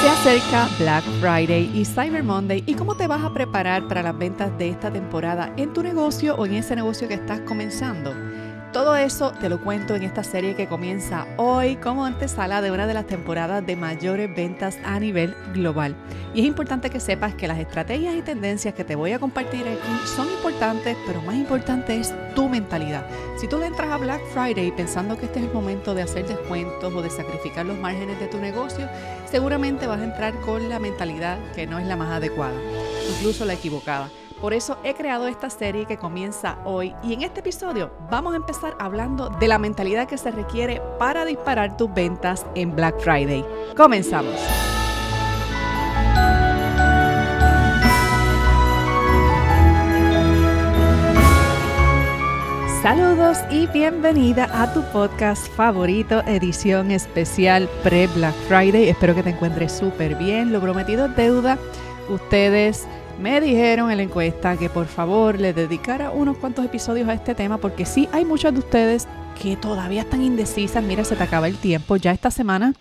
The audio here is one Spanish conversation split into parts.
Se acerca Black Friday y Cyber Monday y cómo te vas a preparar para las ventas de esta temporada en tu negocio o en ese negocio que estás comenzando. Todo eso te lo cuento en esta serie que comienza hoy como antesala de una de las temporadas de mayores ventas a nivel global. Y es importante que sepas que las estrategias y tendencias que te voy a compartir aquí son importantes, pero más importante es tu mentalidad. Si tú entras a Black Friday pensando que este es el momento de hacer descuentos o de sacrificar los márgenes de tu negocio, seguramente vas a entrar con la mentalidad que no es la más adecuada, incluso la equivocada. Por eso he creado esta serie que comienza hoy y en este episodio vamos a empezar hablando de la mentalidad que se requiere para disparar tus ventas en Black Friday. Comenzamos. Saludos y bienvenida a tu podcast favorito, edición especial pre-Black Friday. Espero que te encuentres súper bien. Lo prometido es deuda. Ustedes me dijeron en la encuesta que por favor le dedicara unos cuantos episodios a este tema porque sí hay muchos de ustedes que todavía están indecisas. Mira, se te acaba el tiempo ya esta semana.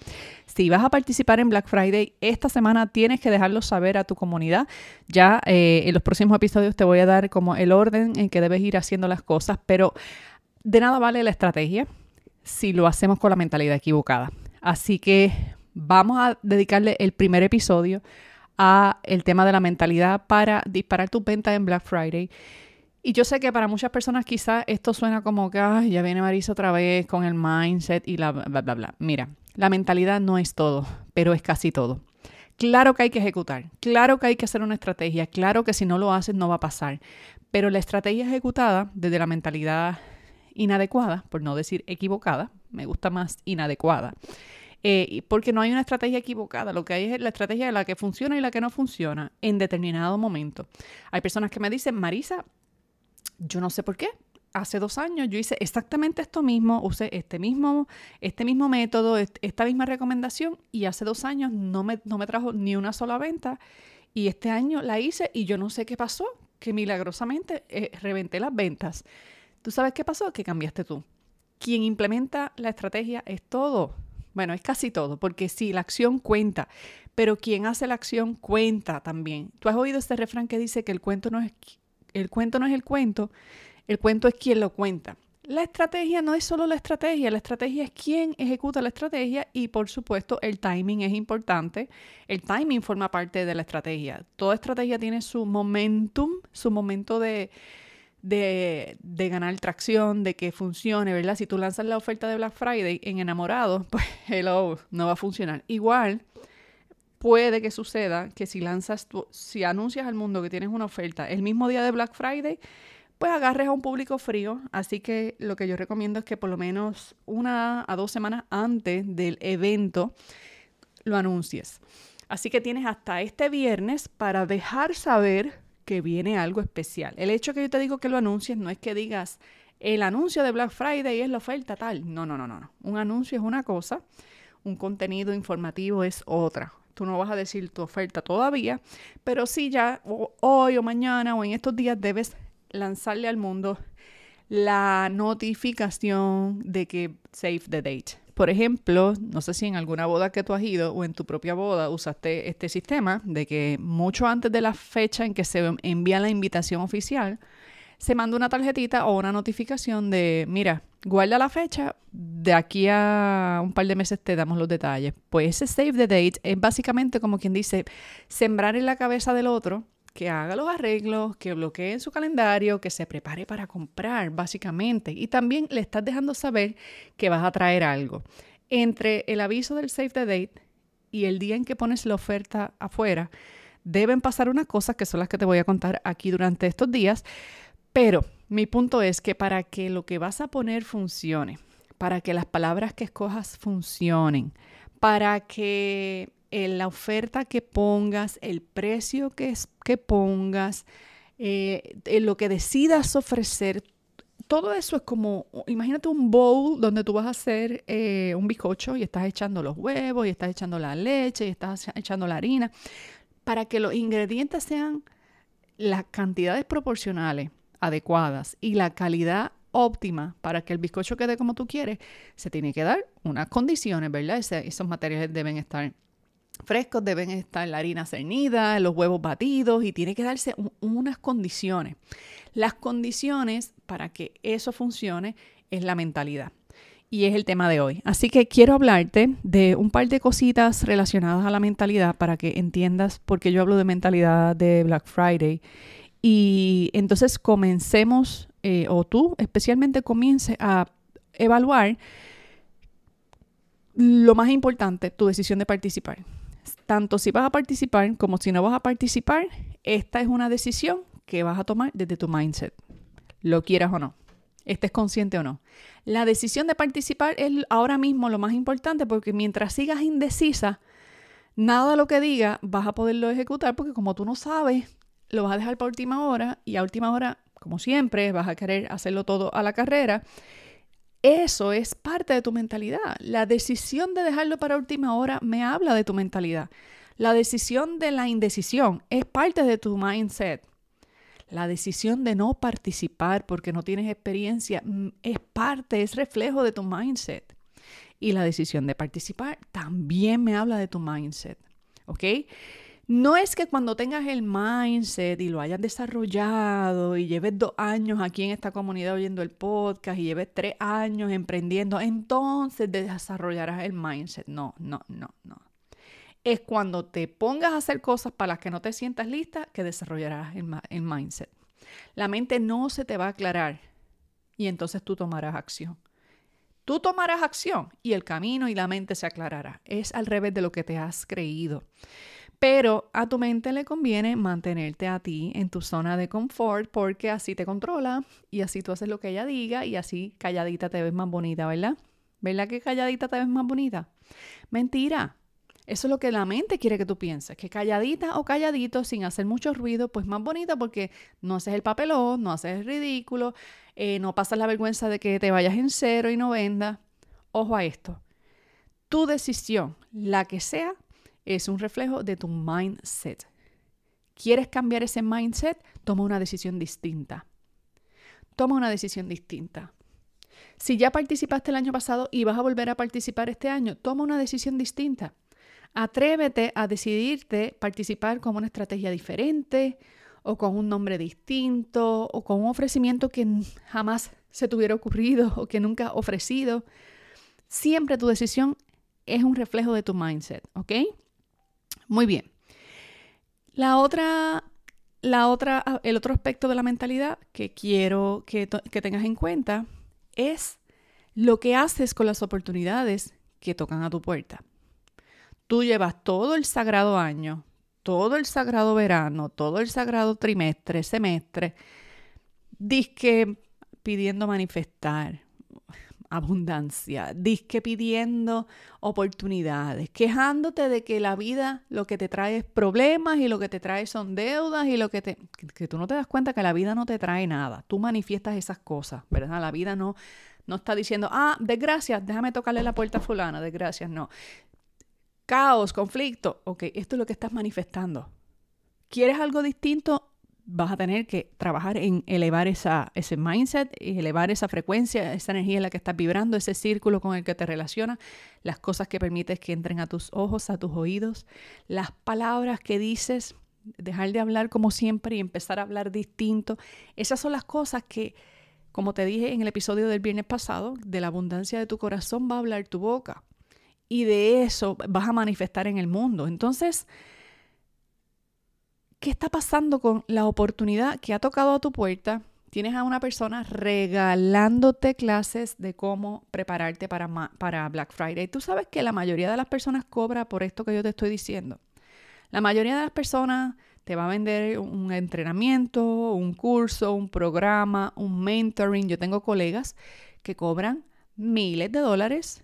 Si vas a participar en Black Friday esta semana, tienes que dejarlo saber a tu comunidad. Ya eh, en los próximos episodios te voy a dar como el orden en que debes ir haciendo las cosas, pero de nada vale la estrategia si lo hacemos con la mentalidad equivocada. Así que vamos a dedicarle el primer episodio a el tema de la mentalidad para disparar tus ventas en Black Friday. Y yo sé que para muchas personas quizás esto suena como que ya viene Marisa otra vez con el mindset y la bla, bla, bla. Mira, la mentalidad no es todo, pero es casi todo. Claro que hay que ejecutar, claro que hay que hacer una estrategia, claro que si no lo haces no va a pasar, pero la estrategia ejecutada desde la mentalidad inadecuada, por no decir equivocada, me gusta más inadecuada, eh, porque no hay una estrategia equivocada, lo que hay es la estrategia de la que funciona y la que no funciona en determinado momento. Hay personas que me dicen, Marisa, yo no sé por qué, hace dos años yo hice exactamente esto mismo, usé este mismo, este mismo método, esta misma recomendación y hace dos años no me, me trajo ni una sola venta y este año la hice y yo no sé qué pasó, que milagrosamente eh, reventé las ventas. ¿Tú sabes qué pasó? Que cambiaste tú. Quien implementa la estrategia es todo. Bueno, es casi todo, porque sí, la acción cuenta, pero quien hace la acción cuenta también. Tú has oído este refrán que dice que el cuento no es el cuento, no es el cuento, el cuento es quien lo cuenta. La estrategia no es solo la estrategia, la estrategia es quien ejecuta la estrategia y por supuesto el timing es importante. El timing forma parte de la estrategia. Toda estrategia tiene su momentum, su momento de, de, ganar tracción, de que funcione, ¿verdad? Si tú lanzas la oferta de Black Friday en enamorado, pues hello, no va a funcionar. Igual puede que suceda que si lanzas, si anuncias al mundo que tienes una oferta el mismo día de Black Friday, pues agarres a un público frío. Así que lo que yo recomiendo es que por lo menos una a dos semanas antes del evento lo anuncies. Así que tienes hasta este viernes para dejar saber que viene algo especial. El hecho que yo te digo que lo anuncies no es que digas el anuncio de Black Friday es la oferta tal. No, no, no, no. Un anuncio es una cosa, un contenido informativo es otra. Tú no vas a decir tu oferta todavía, pero sí ya hoy o mañana o en estos días debes lanzarle al mundo la notificación de que save the date por ejemplo, no sé si en alguna boda que tú has ido o en tu propia boda usaste este sistema de que mucho antes de la fecha en que se envía la invitación oficial, se manda una tarjetita o una notificación de, mira, guarda la fecha, de aquí a un par de meses te damos los detalles. Pues ese save the date es básicamente como quien dice, sembrar en la cabeza del otro que haga los arreglos, que bloquee en su calendario, que se prepare para comprar, básicamente. Y también le estás dejando saber que vas a traer algo. Entre el aviso del Save the Date y el día en que pones la oferta afuera, deben pasar unas cosas que son las que te voy a contar aquí durante estos días. Pero mi punto es que para que lo que vas a poner funcione, para que las palabras que escojas funcionen, para que eh, la oferta que pongas, el precio que, que pongas, eh, eh, lo que decidas ofrecer, todo eso es como, imagínate un bowl donde tú vas a hacer un bizcocho y estás echando los huevos y estás echando la leche y estás echando la harina, para que los ingredientes sean las cantidades proporcionales adecuadas y la calidad óptima para que el bizcocho quede como tú quieres, se tiene que dar unas condiciones, ¿verdad? esos materiales deben estar frescos, deben estar la harina cernida, los huevos batidos y tiene que darse unas condiciones. Las condiciones para que eso funcione es la mentalidad y es el tema de hoy. Así que quiero hablarte de un par de cositas relacionadas a la mentalidad para que entiendas por qué yo hablo de mentalidad de Black Friday. Y entonces comencemos, eh, o tú especialmente comiences a evaluar lo más importante, tu decisión de participar tanto si vas a participar como si no vas a participar, esta es una decisión que vas a tomar desde tu mindset, lo quieras o no, estés consciente o no. La decisión de participar es ahora mismo lo más importante porque mientras sigas indecisa, nada de lo que diga vas a poderlo ejecutar porque como tú no sabes, lo vas a dejar para última hora y a última hora, como siempre, vas a querer hacerlo todo a la carrera eso es parte de tu mentalidad. La decisión de dejarlo para última hora me habla de tu mentalidad. La decisión de la indecisión es parte de tu mindset. La decisión de no participar porque no tienes experiencia mm, es parte, es reflejo de tu mindset. Y la decisión de participar también me habla de tu mindset. ¿Ok? No es que cuando tengas el mindset y lo hayas desarrollado y lleves dos años aquí en esta comunidad oyendo el podcast y lleves tres años emprendiendo, entonces desarrollarás el mindset. No, no, no, no. Es cuando te pongas a hacer cosas para las que no te sientas lista que desarrollarás el, el mindset. La mente no se te va a aclarar y entonces tú tomarás acción. Tú tomarás acción y el camino y la mente se aclarará. Es al revés de lo que te has creído pero a tu mente le conviene mantenerte a ti en tu zona de confort porque así te controla y así tú haces lo que ella diga y así calladita te ves más bonita, ¿verdad? ¿Verdad que calladita te ves más bonita? Mentira. Eso es lo que la mente quiere que tú pienses, que calladita o calladito, sin hacer mucho ruido, pues más bonita porque no haces el papelón, no haces el ridículo, eh, no pasas la vergüenza de que te vayas en cero y no vendas. Ojo a esto. Tu decisión, la que sea, es un reflejo de tu mindset. ¿Quieres cambiar ese mindset? Toma una decisión distinta. Toma una decisión distinta. Si ya participaste el año pasado y vas a volver a participar este año, toma una decisión distinta. Atrévete a decidirte participar con una estrategia diferente o con un nombre distinto o con un ofrecimiento que jamás se tuviera ocurrido o que nunca has ofrecido. Siempre tu decisión es un reflejo de tu mindset, ¿ok? Muy bien. La otra, la otra, ah, el otro aspecto de la mentalidad que quiero que, que tengas en cuenta es lo que haces con las oportunidades que tocan a tu puerta. Tú llevas todo el sagrado año, todo el sagrado verano, todo el sagrado trimestre, semestre, disque pidiendo manifestar, abundancia, disque pidiendo oportunidades, quejándote de que la vida lo que te trae es problemas y lo que te trae son deudas y lo que te... Que, tú no te das cuenta que la vida no te trae nada, tú manifiestas esas cosas, ¿verdad? La vida no, no está diciendo, ah, desgracias, déjame tocarle la puerta a fulana, desgracias, no. Caos, conflicto, ok, esto es lo que estás manifestando. ¿Quieres algo distinto? vas a tener que trabajar en elevar esa, ese mindset y elevar esa frecuencia, esa energía en la que estás vibrando, ese círculo con el que te relacionas, las cosas que permites que entren a tus ojos, a tus oídos, las palabras que dices, dejar de hablar como siempre y empezar a hablar distinto. Esas son las cosas que, como te dije en el episodio del viernes pasado, de la abundancia de tu corazón va a hablar tu boca y de eso vas a manifestar en el mundo. Entonces, ¿Qué está pasando con la oportunidad que ha tocado a tu puerta? Tienes a una persona regalándote clases de cómo prepararte para, para Black Friday. Tú sabes que la mayoría de las personas cobra por esto que yo te estoy diciendo. La mayoría de las personas te va a vender un entrenamiento, un curso, un programa, un mentoring. Yo tengo colegas que cobran miles de dólares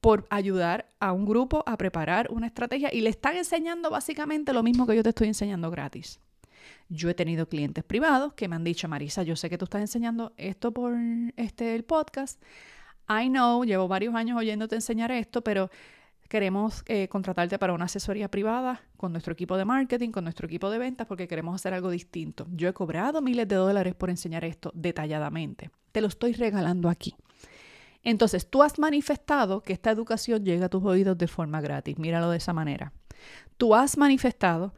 por ayudar a un grupo a preparar una estrategia y le están enseñando básicamente lo mismo que yo te estoy enseñando gratis. Yo he tenido clientes privados que me han dicho, Marisa, yo sé que tú estás enseñando esto por este, el podcast. I know, llevo varios años oyéndote enseñar esto, pero queremos eh, contratarte para una asesoría privada con nuestro equipo de marketing, con nuestro equipo de ventas, porque queremos hacer algo distinto. Yo he cobrado miles de dólares por enseñar esto detalladamente. Te lo estoy regalando aquí. Entonces, tú has manifestado que esta educación llega a tus oídos de forma gratis, míralo de esa manera. Tú has manifestado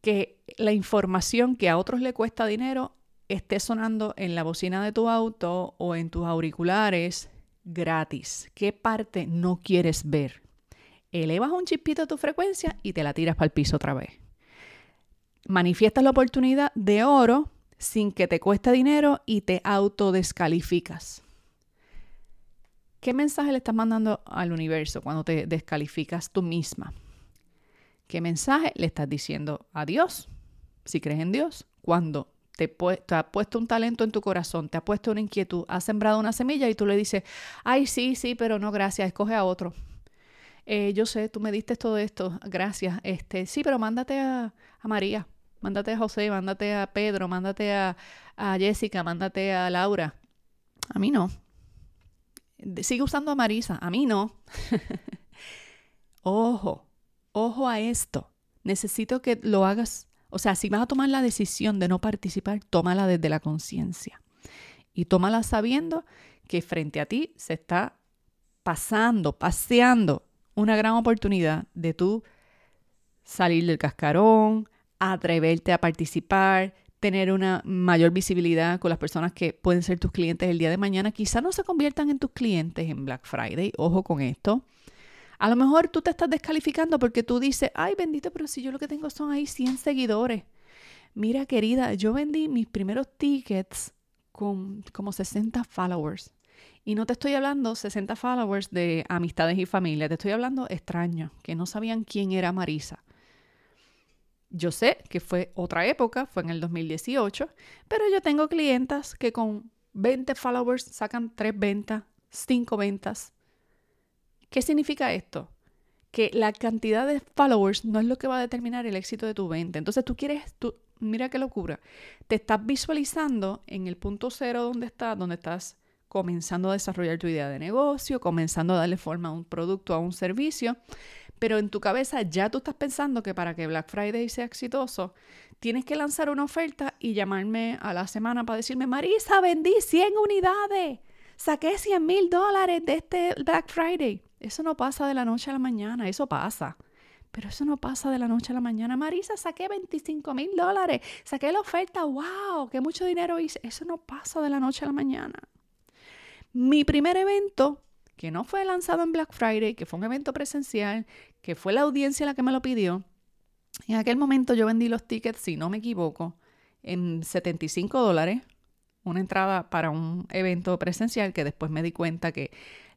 que la información que a otros le cuesta dinero esté sonando en la bocina de tu auto o en tus auriculares gratis. ¿Qué parte no quieres ver? Elevas un chispito tu frecuencia y te la tiras para el piso otra vez. Manifiestas la oportunidad de oro sin que te cueste dinero y te autodescalificas. ¿Qué mensaje le estás mandando al universo cuando te descalificas tú misma? ¿Qué mensaje le estás diciendo a Dios? Si crees en Dios, cuando te, ha puesto un talento en tu corazón, te ha puesto una inquietud, ha sembrado una semilla y tú le dices, ay, sí, sí, pero no, gracias, escoge a otro. Eh, yo sé, tú me diste todo esto, gracias. Este, sí, pero mándate a, María, mándate a José, mándate a Pedro, mándate a, a Jessica, mándate a Laura. A mí no, Sigue usando a Marisa, a mí no. ojo, ojo a esto. Necesito que lo hagas. O sea, si vas a tomar la decisión de no participar, tómala desde la conciencia. Y tómala sabiendo que frente a ti se está pasando, paseando una gran oportunidad de tú salir del cascarón, atreverte a participar, tener una mayor visibilidad con las personas que pueden ser tus clientes el día de mañana. Quizá no se conviertan en tus clientes en Black Friday, ojo con esto. A lo mejor tú te estás descalificando porque tú dices, ay bendito, pero si yo lo que tengo son ahí 100 seguidores. Mira querida, yo vendí mis primeros tickets con como 60 followers. Y no te estoy hablando 60 followers de amistades y familia, te estoy hablando extraños, que no sabían quién era Marisa. Yo sé que fue otra época, fue en el 2018, pero yo tengo clientas que con 20 followers sacan 3 ventas, 5 ventas. ¿Qué significa esto? Que la cantidad de followers no es lo que va a determinar el éxito de tu venta. Entonces tú quieres, tú, mira qué locura, te estás visualizando en el punto cero donde estás, donde estás comenzando a desarrollar tu idea de negocio, comenzando a darle forma a un producto, a un servicio, pero en tu cabeza ya tú estás pensando que para que Black Friday sea exitoso, tienes que lanzar una oferta y llamarme a la semana para decirme, Marisa, vendí 100 unidades, saqué 100 mil dólares de este Black Friday. Eso no pasa de la noche a la mañana, eso pasa. Pero eso no pasa de la noche a la mañana. Marisa, saqué 25 mil dólares, saqué la oferta, wow, qué mucho dinero hice. Eso no pasa de la noche a la mañana. Mi primer evento, que no fue lanzado en Black Friday, que fue un evento presencial, que fue la audiencia la que me lo pidió. En aquel momento yo vendí los tickets, si no me equivoco, en 75 dólares, una entrada para un evento presencial que después me di cuenta que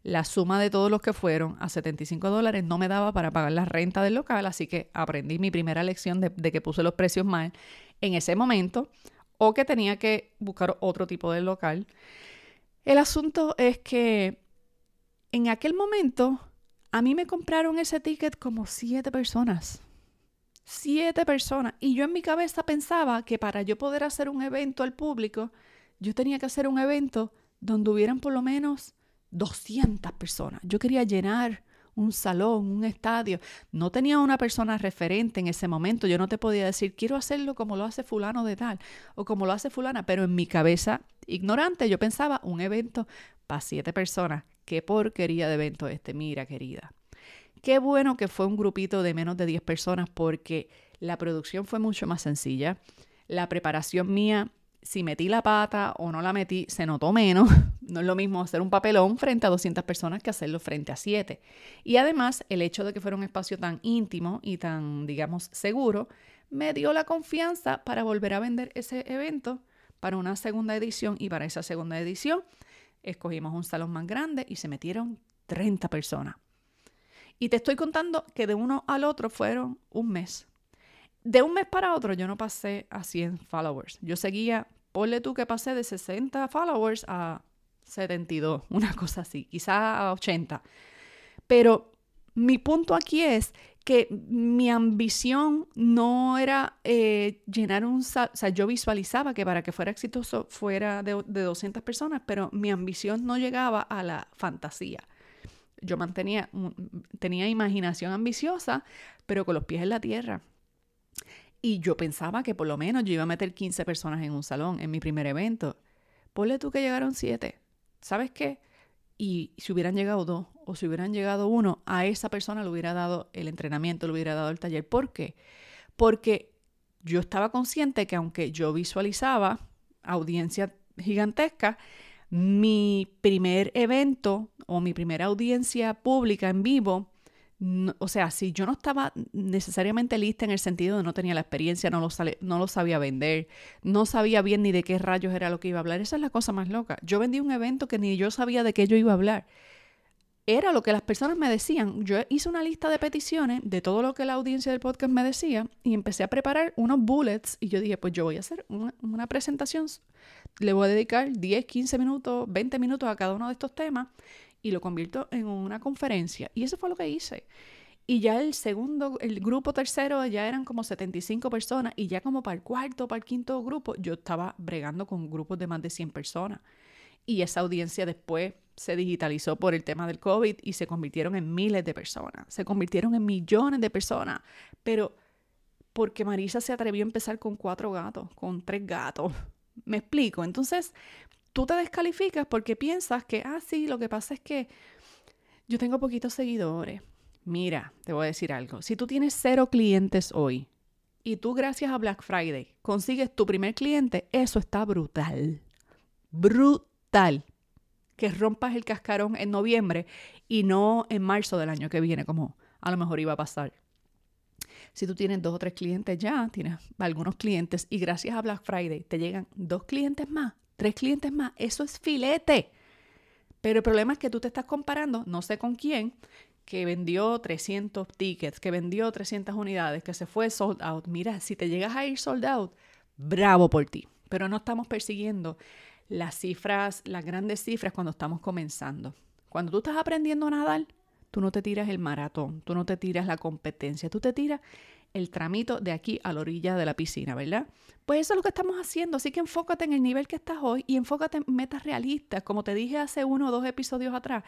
la suma de todos los que fueron a 75 dólares no me daba para pagar la renta del local, así que aprendí mi primera lección de, de que puse los precios mal en ese momento o que tenía que buscar otro tipo de local. El asunto es que en aquel momento a mí me compraron ese ticket como siete personas. Siete personas. Y yo en mi cabeza pensaba que para yo poder hacer un evento al público, yo tenía que hacer un evento donde hubieran por lo menos 200 personas. Yo quería llenar un salón, un estadio. No tenía una persona referente en ese momento. Yo no te podía decir, quiero hacerlo como lo hace fulano de tal o como lo hace fulana, pero en mi cabeza ignorante yo pensaba un evento para siete personas qué porquería de evento este, mira querida. Qué bueno que fue un grupito de menos de 10 personas porque la producción fue mucho más sencilla. La preparación mía, si metí la pata o no la metí, se notó menos. No es lo mismo hacer un papelón frente a 200 personas que hacerlo frente a 7. Y además, el hecho de que fuera un espacio tan íntimo y tan, digamos, seguro, me dio la confianza para volver a vender ese evento para una segunda edición y para esa segunda edición escogimos un salón más grande y se metieron 30 personas. Y te estoy contando que de uno al otro fueron un mes. De un mes para otro yo no pasé a 100 followers. Yo seguía, ponle tú que pasé de 60 followers a 72, una cosa así, quizá a 80. Pero mi punto aquí es que mi ambición no era eh, llenar un... O sea, yo visualizaba que para que fuera exitoso fuera de, 200 personas, pero mi ambición no llegaba a la fantasía. Yo mantenía, tenía imaginación ambiciosa, pero con los pies en la tierra. Y yo pensaba que por lo menos yo iba a meter 15 personas en un salón, en mi primer evento. Ponle tú que llegaron 7. ¿Sabes qué? y si hubieran llegado dos o si hubieran llegado uno, a esa persona le hubiera dado el entrenamiento, le hubiera dado el taller. ¿Por qué? Porque yo estaba consciente que aunque yo visualizaba audiencia gigantesca, mi primer evento o mi primera audiencia pública en vivo o sea, si yo no estaba necesariamente lista en el sentido de no tenía la experiencia, no lo, no lo sabía vender, no sabía bien ni de qué rayos era lo que iba a hablar, esa es la cosa más loca. Yo vendí un evento que ni yo sabía de qué yo iba a hablar. Era lo que las personas me decían. Yo hice una lista de peticiones de todo lo que la audiencia del podcast me decía y empecé a preparar unos bullets y yo dije, pues yo voy a hacer una, una presentación, le voy a dedicar 10, 15 minutos, 20 minutos a cada uno de estos temas y lo convirtió en una conferencia. Y eso fue lo que hice. Y ya el segundo, el grupo tercero, ya eran como 75 personas y ya como para el cuarto, para el quinto grupo, yo estaba bregando con grupos de más de 100 personas. Y esa audiencia después se digitalizó por el tema del COVID y se convirtieron en miles de personas, se convirtieron en millones de personas, pero porque Marisa se atrevió a empezar con cuatro gatos, con tres gatos. Me explico. Entonces, tú te descalificas porque piensas que, ah, sí, lo que pasa es que yo tengo poquitos seguidores. Mira, te voy a decir algo. Si tú tienes cero clientes hoy y tú gracias a Black Friday consigues tu primer cliente, eso está brutal. Brutal. Que rompas el cascarón en noviembre y no en marzo del año que viene, como a lo mejor iba a pasar. Si tú tienes dos o tres clientes ya, tienes algunos clientes y gracias a Black Friday te llegan dos clientes más, tres clientes más, eso es filete. Pero el problema es que tú te estás comparando, no sé con quién, que vendió 300 tickets, que vendió 300 unidades, que se fue sold out. Mira, si te llegas a ir sold out, bravo por ti. Pero no estamos persiguiendo las cifras, las grandes cifras cuando estamos comenzando. Cuando tú estás aprendiendo a nadar, tú no te tiras el maratón, tú no te tiras la competencia, tú te tiras el tramito de aquí a la orilla de la piscina, ¿verdad? Pues eso es lo que estamos haciendo, así que enfócate en el nivel que estás hoy y enfócate en metas realistas, como te dije hace uno o dos episodios atrás.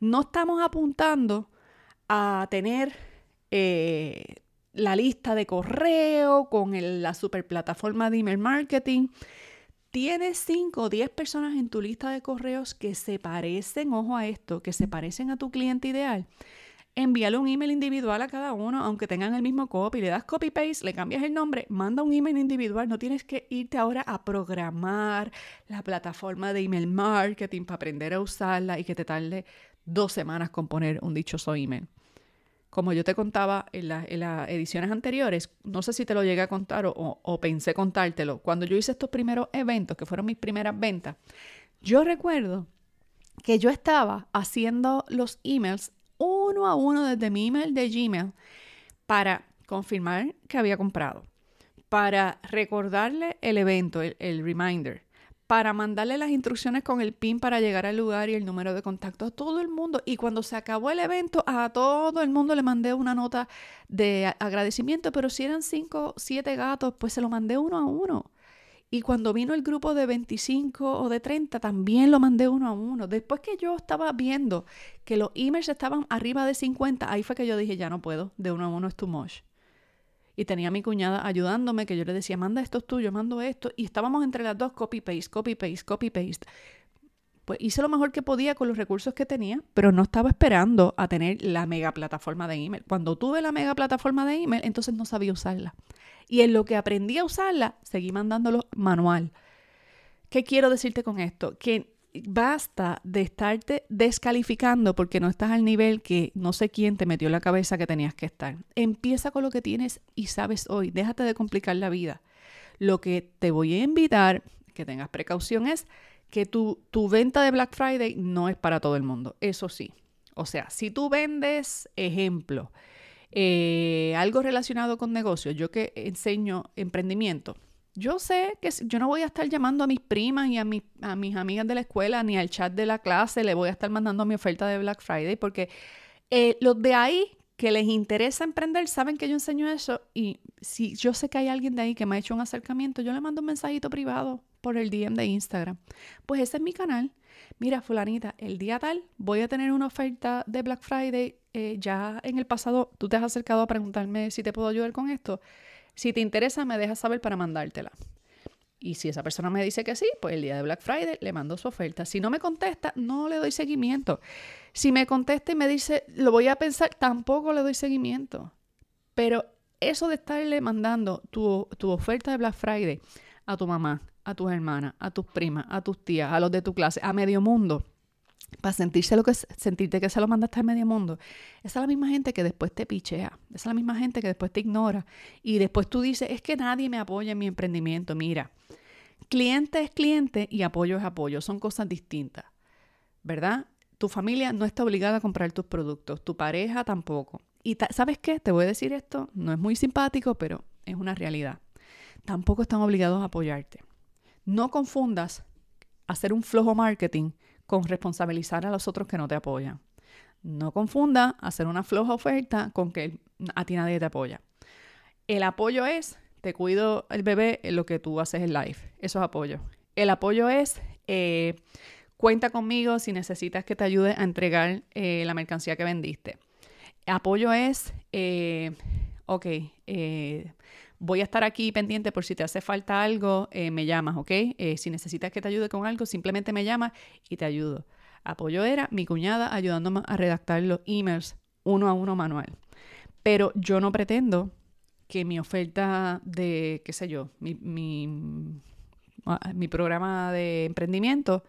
No estamos apuntando a tener eh, la lista de correo con la super plataforma de email marketing. Tienes 5 o 10 personas en tu lista de correos que se parecen, ojo a esto, que se parecen a tu cliente ideal envíale un email individual a cada uno, aunque tengan el mismo copy, le das copy-paste, le cambias el nombre, manda un email individual, no tienes que irte ahora a programar la plataforma de email marketing para aprender a usarla y que te tarde dos semanas componer un dichoso email. Como yo te contaba en, las ediciones anteriores, no sé si te lo llegué a contar o pensé contártelo, cuando yo hice estos primeros eventos, que fueron mis primeras ventas, yo recuerdo que yo estaba haciendo los emails uno a uno desde mi email de Gmail para confirmar que había comprado, para recordarle el evento, el, reminder, para mandarle las instrucciones con el PIN para llegar al lugar y el número de contacto a todo el mundo. Y cuando se acabó el evento, a todo el mundo le mandé una nota de agradecimiento, pero si eran cinco, siete gatos, pues se lo mandé uno a uno. Y cuando vino el grupo de 25 o de 30, también lo mandé uno a uno. Después que yo estaba viendo que los emails estaban arriba de 50, ahí fue que yo dije, ya no puedo, de uno a uno es too much. Y tenía a mi cuñada ayudándome, que yo le decía, manda esto es tuyo, mando esto. Y estábamos entre las dos, copy-paste, copy-paste, copy-paste. Pues hice lo mejor que podía con los recursos que tenía, pero no estaba esperando a tener la mega plataforma de email. Cuando tuve la mega plataforma de email, entonces no sabía usarla. Y en lo que aprendí a usarla, seguí mandándolo manual. ¿Qué quiero decirte con esto? Que basta de estarte descalificando porque no estás al nivel que no sé quién te metió en la cabeza que tenías que estar. Empieza con lo que tienes y sabes hoy. Déjate de complicar la vida. Lo que te voy a invitar que tengas precaución es que tu, venta de Black Friday no es para todo el mundo, eso sí. O sea, si tú vendes, ejemplo, eh, algo relacionado con negocios, yo que enseño emprendimiento, yo sé que yo no voy a estar llamando a mis primas y a, mis, a mis amigas de la escuela ni al chat de la clase, le voy a estar mandando mi oferta de Black Friday porque eh, los de ahí que les interesa emprender saben que yo enseño eso y si yo sé que hay alguien de ahí que me ha hecho un acercamiento, yo le mando un mensajito privado por el DM de Instagram. Pues ese es mi canal. Mira, fulanita, el día tal voy a tener una oferta de Black Friday. Eh, ya en el pasado tú te has acercado a preguntarme si te puedo ayudar con esto. Si te interesa, me dejas saber para mandártela. Y si esa persona me dice que sí, pues el día de Black Friday le mando su oferta. Si no me contesta, no le doy seguimiento. Si me contesta y me dice, lo voy a pensar, tampoco le doy seguimiento. Pero eso de estarle mandando tu, tu oferta de Black Friday a tu mamá, a tus hermanas, a tus primas, a tus tías, a los de tu clase, a medio mundo, para sentirse lo que, sentirte que se lo mandaste al medio mundo. Esa es la misma gente que después te pichea, esa es la misma gente que después te ignora y después tú dices, es que nadie me apoya en mi emprendimiento. Mira, cliente es cliente y apoyo es apoyo, son cosas distintas, ¿verdad? Tu familia no está obligada a comprar tus productos, tu pareja tampoco. Y sabes qué, te voy a decir esto, no es muy simpático, pero es una realidad. Tampoco están obligados a apoyarte. No confundas hacer un flojo marketing con responsabilizar a los otros que no te apoyan. No confunda hacer una floja oferta con que a ti nadie te apoya. El apoyo es, te cuido el bebé en lo que tú haces en live. Eso es apoyo. El apoyo es, eh, cuenta conmigo si necesitas que te ayude a entregar eh, la mercancía que vendiste. Apoyo es, eh, ok, eh, Voy a estar aquí pendiente por si te hace falta algo, eh, me llamas, ¿ok? Eh, si necesitas que te ayude con algo, simplemente me llamas y te ayudo. Apoyo era mi cuñada ayudándome a redactar los emails uno a uno manual. Pero yo no pretendo que mi oferta de, qué sé yo, mi, mi, ah, programa de emprendimiento,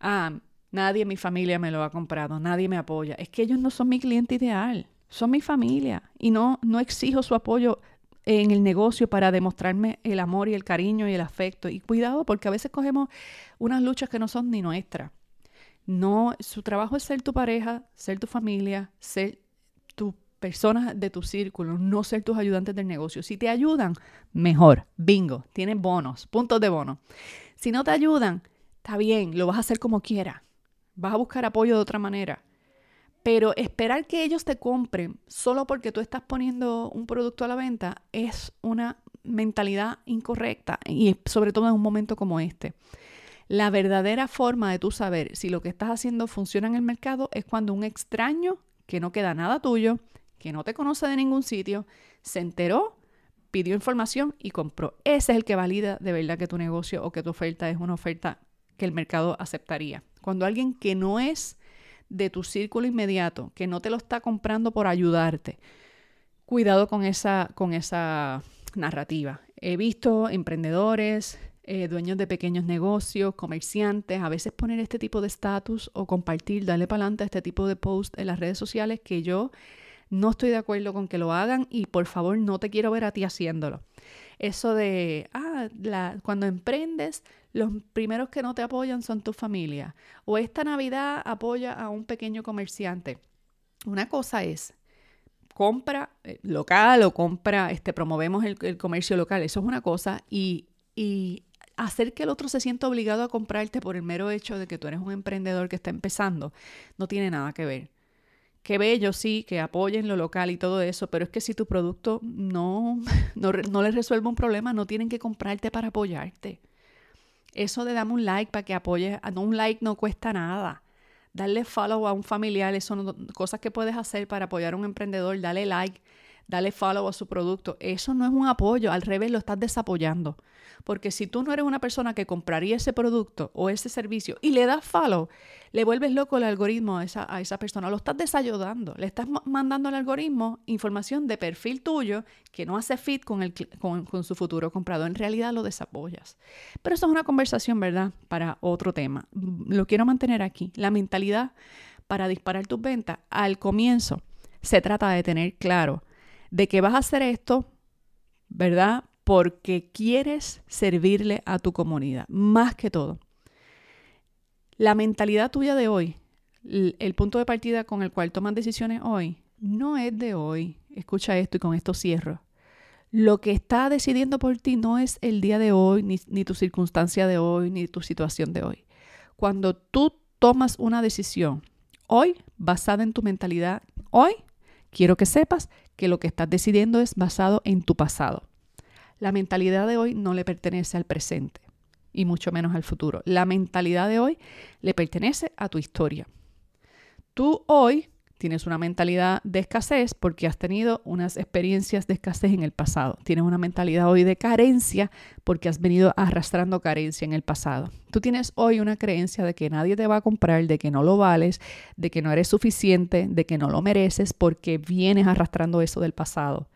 ah, nadie en mi familia me lo ha comprado, nadie me apoya. Es que ellos no son mi cliente ideal, son mi familia y no, no exijo su apoyo en el negocio para demostrarme el amor y el cariño y el afecto. Y cuidado, porque a veces cogemos unas luchas que no son ni nuestras. No, su trabajo es ser tu pareja, ser tu familia, ser tus personas de tu círculo, no ser tus ayudantes del negocio. Si te ayudan, mejor, bingo, tienes bonos, puntos de bono. Si no te ayudan, está bien, lo vas a hacer como quieras. Vas a buscar apoyo de otra manera. Pero esperar que ellos te compren solo porque tú estás poniendo un producto a la venta es una mentalidad incorrecta y sobre todo en un momento como este. La verdadera forma de tú saber si lo que estás haciendo funciona en el mercado es cuando un extraño que no queda nada tuyo, que no te conoce de ningún sitio, se enteró, pidió información y compró. Ese es el que valida de verdad que tu negocio o que tu oferta es una oferta que el mercado aceptaría. Cuando alguien que no es de tu círculo inmediato, que no te lo está comprando por ayudarte, cuidado con esa, con esa narrativa. He visto emprendedores, eh, dueños de pequeños negocios, comerciantes, a veces poner este tipo de estatus o compartir, darle para adelante a este tipo de post en las redes sociales que yo no estoy de acuerdo con que lo hagan y por favor no te quiero ver a ti haciéndolo. Eso de, ah, la, cuando emprendes los primeros que no te apoyan son tu familia. O esta Navidad apoya a un pequeño comerciante. Una cosa es compra eh, local o compra, este, promovemos el, comercio local, eso es una cosa, y, y hacer que el otro se sienta obligado a comprarte por el mero hecho de que tú eres un emprendedor que está empezando, no tiene nada que ver. Qué bello, sí, que apoyen lo local y todo eso, pero es que si tu producto no, no, no les resuelve un problema, no tienen que comprarte para apoyarte. Eso de dame un like para que apoyes, ah, no, un like no cuesta nada. Darle follow a un familiar, son cosas que puedes hacer para apoyar a un emprendedor, dale like dale follow a su producto. Eso no es un apoyo, al revés lo estás desapoyando. Porque si tú no eres una persona que compraría ese producto o ese servicio y le das follow, le vuelves loco el algoritmo a esa, persona, lo estás desayudando, le estás mandando al algoritmo información de perfil tuyo que no hace fit con, con su futuro comprado, en realidad lo desapoyas. Pero eso es una conversación, ¿verdad? Para otro tema. Mm, lo quiero mantener aquí, la mentalidad para disparar tus ventas al comienzo. Se trata de tener claro de que vas a hacer esto, ¿verdad? Porque quieres servirle a tu comunidad, más que todo. La mentalidad tuya de hoy, el punto de partida con el cual toman decisiones hoy, no es de hoy. Escucha esto y con esto cierro. Lo que está decidiendo por ti no es el día de hoy, ni, ni tu circunstancia de hoy, ni tu situación de hoy. Cuando tú tomas una decisión hoy, basada en tu mentalidad hoy, quiero que sepas que lo que estás decidiendo es basado en tu pasado. La mentalidad de hoy no le pertenece al presente y mucho menos al futuro. La mentalidad de hoy le pertenece a tu historia. Tú hoy Tienes una mentalidad de escasez porque has tenido unas experiencias de escasez en el pasado. Tienes una mentalidad hoy de carencia porque has venido arrastrando carencia en el pasado. Tú tienes hoy una creencia de que nadie te va a comprar, de que no lo vales, de que no eres suficiente, de que no lo mereces porque vienes arrastrando eso del pasado.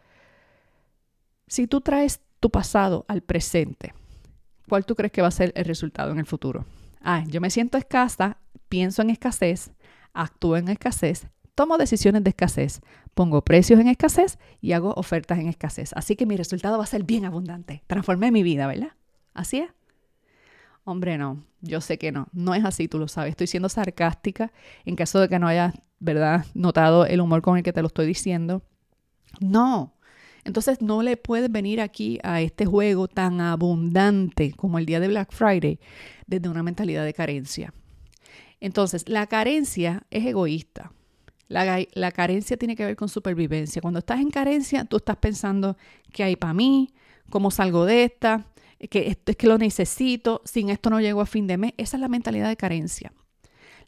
Si tú traes tu pasado al presente, ¿cuál tú crees que va a ser el resultado en el futuro? Ah, yo me siento escasa, pienso en escasez, actúo en escasez, tomo decisiones de escasez, pongo precios en escasez y hago ofertas en escasez. Así que mi resultado va a ser bien abundante. Transformé mi vida, ¿verdad? ¿Así es? Hombre, no, yo sé que no, no es así, tú lo sabes. Estoy siendo sarcástica en caso de que no hayas, ¿verdad?, notado el humor con el que te lo estoy diciendo. No, entonces no le puedes venir aquí a este juego tan abundante como el día de Black Friday desde una mentalidad de carencia. Entonces, la carencia es egoísta. La, carencia tiene que ver con supervivencia. Cuando estás en carencia, tú estás pensando, ¿qué hay para mí? ¿Cómo salgo de esta? Eh, que esto es que lo necesito, sin esto no llego a fin de mes. Esa es la mentalidad de carencia.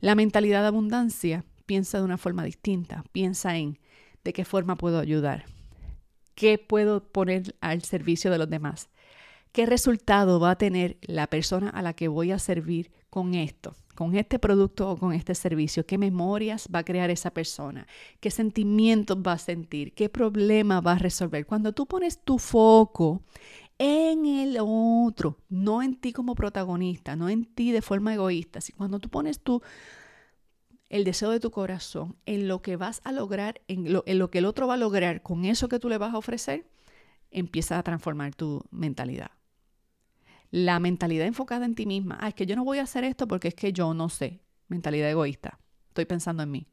La mentalidad de abundancia piensa de una forma distinta, piensa en de qué forma puedo ayudar, qué puedo poner al servicio de los demás, qué resultado va a tener la persona a la que voy a servir con esto, con este producto o con este servicio, qué memorias va a crear esa persona, qué sentimientos va a sentir, qué problema va a resolver. Cuando tú pones tu foco en el otro, no en ti como protagonista, no en ti de forma egoísta, si cuando tú pones tu el deseo de tu corazón, en lo que vas a lograr, en en lo que el otro va a lograr con eso que tú le vas a ofrecer, empieza a transformar tu mentalidad la mentalidad enfocada en ti misma. Ah, es que yo no voy a hacer esto porque es que yo no sé. Mentalidad egoísta. Estoy pensando en mí.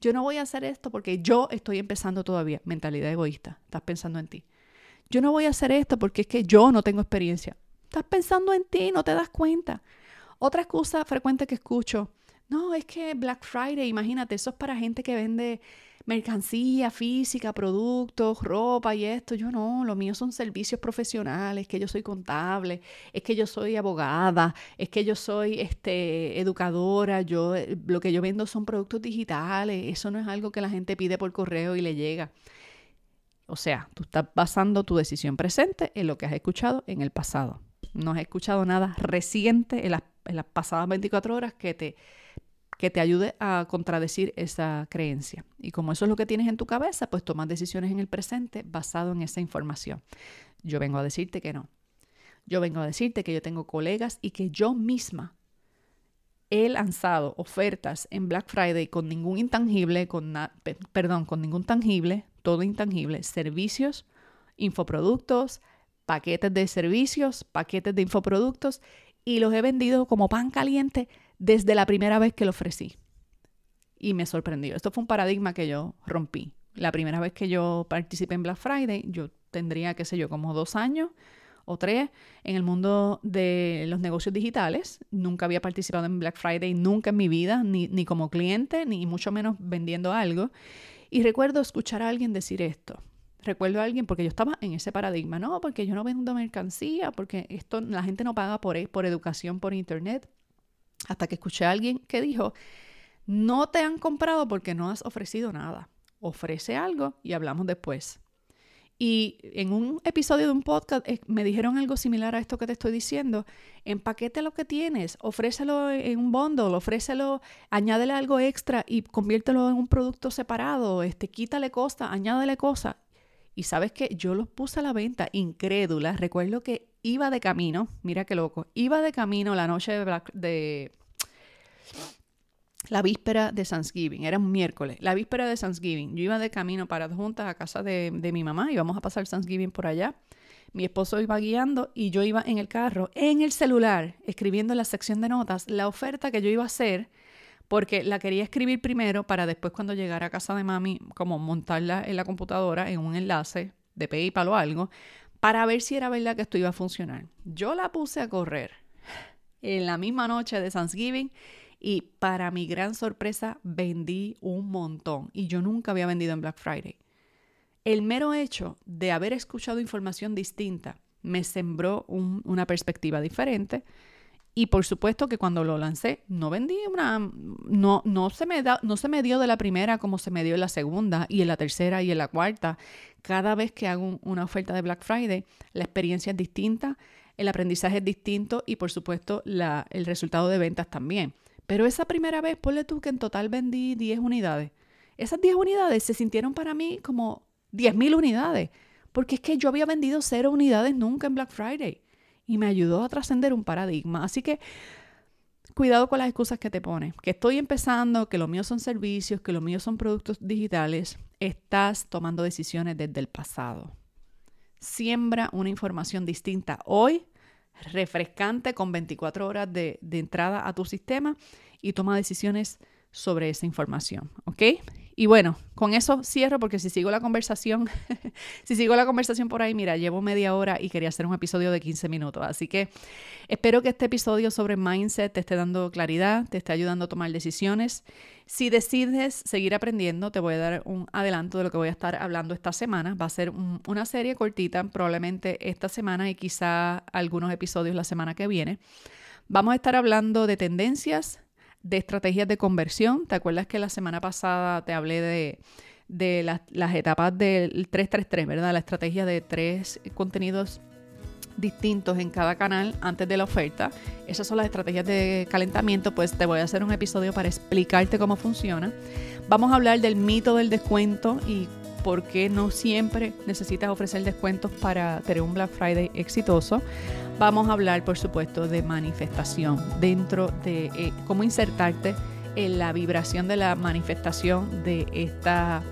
Yo no voy a hacer esto porque yo estoy empezando todavía. Mentalidad egoísta. Estás pensando en ti. Yo no voy a hacer esto porque es que yo no tengo experiencia. Estás pensando en ti, no te das cuenta. Otra excusa frecuente que escucho, no, es que Black Friday, imagínate, eso es para gente que vende mercancía física, productos, ropa y esto. Yo no, lo mío son servicios profesionales, es que yo soy contable, es que yo soy abogada, es que yo soy este, educadora, yo eh, lo que yo vendo son productos digitales, eso no es algo que la gente pide por correo y le llega. O sea, tú estás basando tu decisión presente en lo que has escuchado en el pasado. No has escuchado nada reciente en las, en las pasadas 24 horas que te que te ayude a contradecir esa creencia. Y como eso es lo que tienes en tu cabeza, pues tomas decisiones en el presente basado en esa información. Yo vengo a decirte que no. Yo vengo a decirte que yo tengo colegas y que yo misma he lanzado ofertas en Black Friday con ningún intangible, con perdón, con ningún tangible, todo intangible, servicios, infoproductos, paquetes de servicios, paquetes de infoproductos y los he vendido como pan caliente desde la primera vez que lo ofrecí. Y me sorprendió. Esto fue un paradigma que yo rompí. La primera vez que yo participé en Black Friday, yo tendría, qué sé yo, como dos años o tres en el mundo de los negocios digitales. Nunca había participado en Black Friday, nunca en mi vida, ni, como cliente, ni mucho menos vendiendo algo. Y recuerdo escuchar a alguien decir esto. Recuerdo a alguien, porque yo estaba en ese paradigma, no, porque yo no vendo mercancía, porque esto, la gente no paga por, e, por educación por internet. Hasta que escuché a alguien que dijo, no te han comprado porque no has ofrecido nada. Ofrece algo y hablamos después. Y en un episodio de un podcast eh, me dijeron algo similar a esto que te estoy diciendo. Empaquete lo que tienes, ofrécelo en un bundle, ofrécelo, añádele algo extra y conviértelo en un producto separado, este, quítale costa, añádele cosas. Y sabes que yo los puse a la venta, incrédula. Recuerdo que iba de camino, mira qué loco, iba de camino la noche de, la víspera de Thanksgiving, era un miércoles, la víspera de Thanksgiving, yo iba de camino para juntas a casa de, mi mamá, y vamos a pasar Thanksgiving por allá. Mi esposo iba guiando y yo iba en el carro, en el celular, escribiendo en la sección de notas la oferta que yo iba a hacer porque la quería escribir primero para después cuando llegara a casa de mami, como montarla en la computadora en un enlace de PayPal o algo, para ver si era verdad que esto iba a funcionar. Yo la puse a correr en la misma noche de Thanksgiving y para mi gran sorpresa vendí un montón y yo nunca había vendido en Black Friday. El mero hecho de haber escuchado información distinta me sembró una perspectiva diferente y por supuesto que cuando lo lancé no vendí una, no, no, se me da, no se me dio de la primera como se me dio en la segunda y en la tercera y en la cuarta. Cada vez que hago una oferta de Black Friday, la experiencia es distinta, el aprendizaje es distinto y por supuesto el resultado de ventas también. Pero esa primera vez, ponle tú que en total vendí 10 unidades. Esas 10 unidades se sintieron para mí como 10.000 unidades, porque es que yo había vendido cero unidades nunca en Black Friday y me ayudó a trascender un paradigma. Así que cuidado con las excusas que te pones, que estoy empezando, que lo mío son servicios, que lo mío son productos digitales, estás tomando decisiones desde el pasado. Siembra una información distinta hoy, refrescante, con 24 horas de, de entrada a tu sistema y toma decisiones sobre esa información, ¿ok? Y bueno, con eso cierro porque si sigo la conversación, si sigo la conversación por ahí, mira, llevo media hora y quería hacer un episodio de 15 minutos. Así que espero que este episodio sobre mindset te esté dando claridad, te esté ayudando a tomar decisiones. Si decides seguir aprendiendo, te voy a dar un adelanto de lo que voy a estar hablando esta semana. Va a ser una serie cortita, probablemente esta semana y quizá algunos episodios la semana que viene. Vamos a estar hablando de tendencias, de estrategias de conversión. ¿Te acuerdas que la semana pasada te hablé de, de las, etapas del 333, ¿verdad? La estrategia de tres contenidos distintos en cada canal antes de la oferta. Esas son las estrategias de calentamiento, pues te voy a hacer un episodio para explicarte cómo funciona. Vamos a hablar del mito del descuento y por qué no siempre necesitas ofrecer descuentos para tener un Black Friday exitoso. Vamos a hablar, por supuesto, de manifestación, dentro de eh, cómo insertarte en la vibración de la manifestación de esta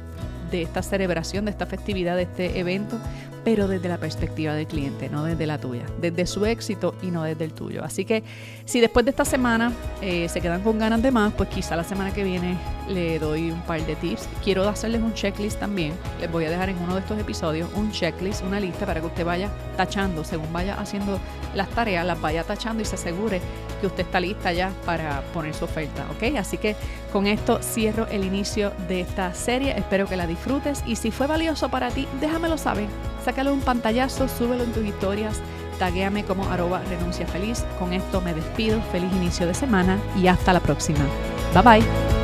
de esta celebración, de esta festividad, de este evento pero desde la perspectiva del cliente, no desde la tuya, desde su éxito y no desde el tuyo. Así que si después de esta semana eh, se quedan con ganas de más, pues quizá la semana que viene le doy un par de tips. Quiero hacerles un checklist también. Les voy a dejar en uno de estos episodios un checklist, una lista para que usted vaya tachando, según vaya haciendo las tareas, las vaya tachando y se asegure que usted está lista ya para poner su oferta, ¿ok? Así que con esto cierro el inicio de esta serie. Espero que la disfrutes y si fue valioso para ti, déjamelo saber Sácalo un pantallazo, súbelo en tus historias, taguéame como arroba renuncia feliz. Con esto me despido, feliz inicio de semana y hasta la próxima. Bye bye.